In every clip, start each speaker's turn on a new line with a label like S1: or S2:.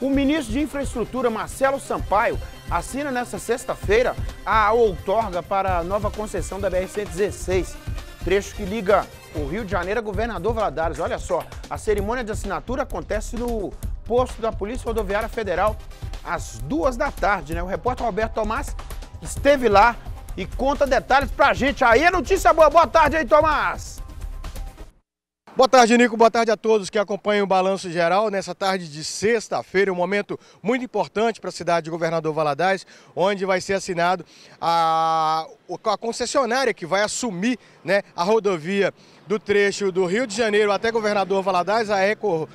S1: O ministro de Infraestrutura, Marcelo Sampaio, assina nesta sexta-feira a outorga para a nova concessão da BR-116, trecho que liga o Rio de Janeiro a Governador Valadares. Olha só, a cerimônia de assinatura acontece no posto da Polícia Rodoviária Federal às duas da tarde, né? O repórter Roberto Tomás esteve lá e conta detalhes pra gente. Aí é notícia boa. Boa tarde aí, Tomás.
S2: Boa tarde, Nico. Boa tarde a todos que acompanham o Balanço Geral. Nessa tarde de sexta-feira, um momento muito importante para a cidade de Governador Valadares, onde vai ser assinado a, a concessionária que vai assumir né, a rodovia do trecho do Rio de Janeiro até Governador Valadares, a Eco,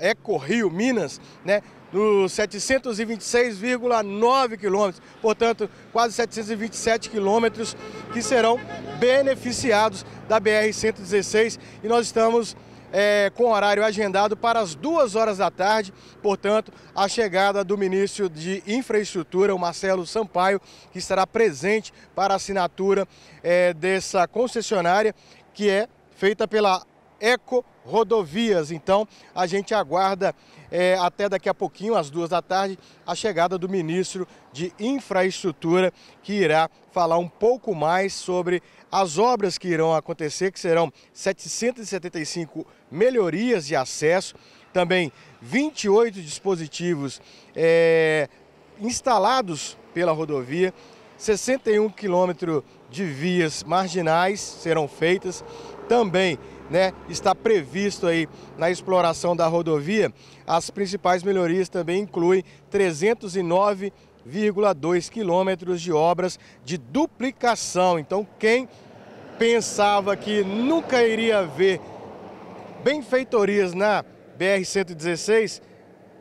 S2: Eco Rio Minas, né, dos 726,9 quilômetros, portanto, quase 727 quilômetros que serão beneficiados da BR-116 e nós estamos é, com horário agendado para as duas horas da tarde, portanto, a chegada do ministro de Infraestrutura, o Marcelo Sampaio, que estará presente para a assinatura é, dessa concessionária, que é feita pela Eco Rodovias. Então, a gente aguarda é, até daqui a pouquinho, às duas da tarde, a chegada do ministro de Infraestrutura, que irá falar um pouco mais sobre as obras que irão acontecer, que serão 775 melhorias de acesso, também 28 dispositivos é, instalados pela rodovia 61 quilômetros de vias marginais serão feitas. Também né, está previsto aí na exploração da rodovia. As principais melhorias também incluem 309,2 quilômetros de obras de duplicação. Então, quem pensava que nunca iria ver benfeitorias na BR-116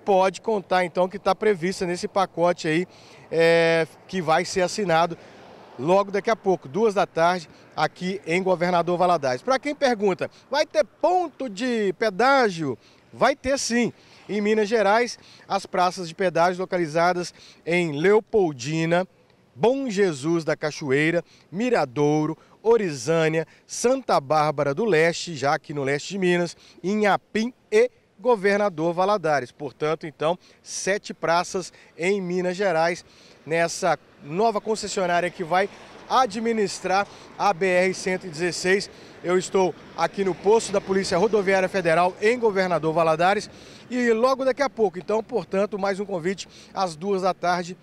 S2: pode contar então que está prevista nesse pacote aí é, que vai ser assinado logo daqui a pouco, duas da tarde, aqui em Governador Valadares. Para quem pergunta, vai ter ponto de pedágio? Vai ter sim. Em Minas Gerais, as praças de pedágio localizadas em Leopoldina, Bom Jesus da Cachoeira, Miradouro, Orizânia, Santa Bárbara do Leste, já aqui no leste de Minas, Inhapim e Governador Valadares. Portanto, então, sete praças em Minas Gerais nessa nova concessionária que vai administrar a BR-116. Eu estou aqui no posto da Polícia Rodoviária Federal em Governador Valadares e logo daqui a pouco, então, portanto, mais um convite às duas da tarde.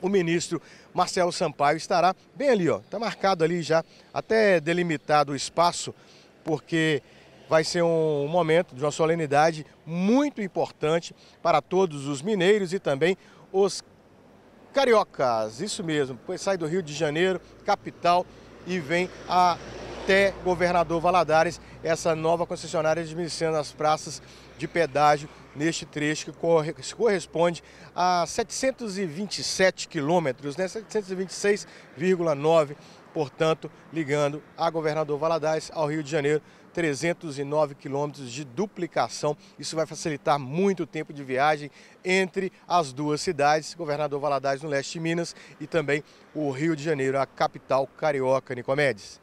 S2: O ministro Marcelo Sampaio estará bem ali, ó. Está marcado ali já, até delimitado o espaço, porque vai ser um momento de uma solenidade muito importante para todos os mineiros e também os cariocas. Isso mesmo, pois sai do Rio de Janeiro, capital, e vem até Governador Valadares, essa nova concessionária administrando as praças de pedágio neste trecho que corresponde a 727 quilômetros, né? 726,9 quilômetros portanto, ligando a Governador Valadares ao Rio de Janeiro, 309 quilômetros de duplicação. Isso vai facilitar muito o tempo de viagem entre as duas cidades, Governador Valadares no leste de Minas e também o Rio de Janeiro, a capital carioca, Nicomedes.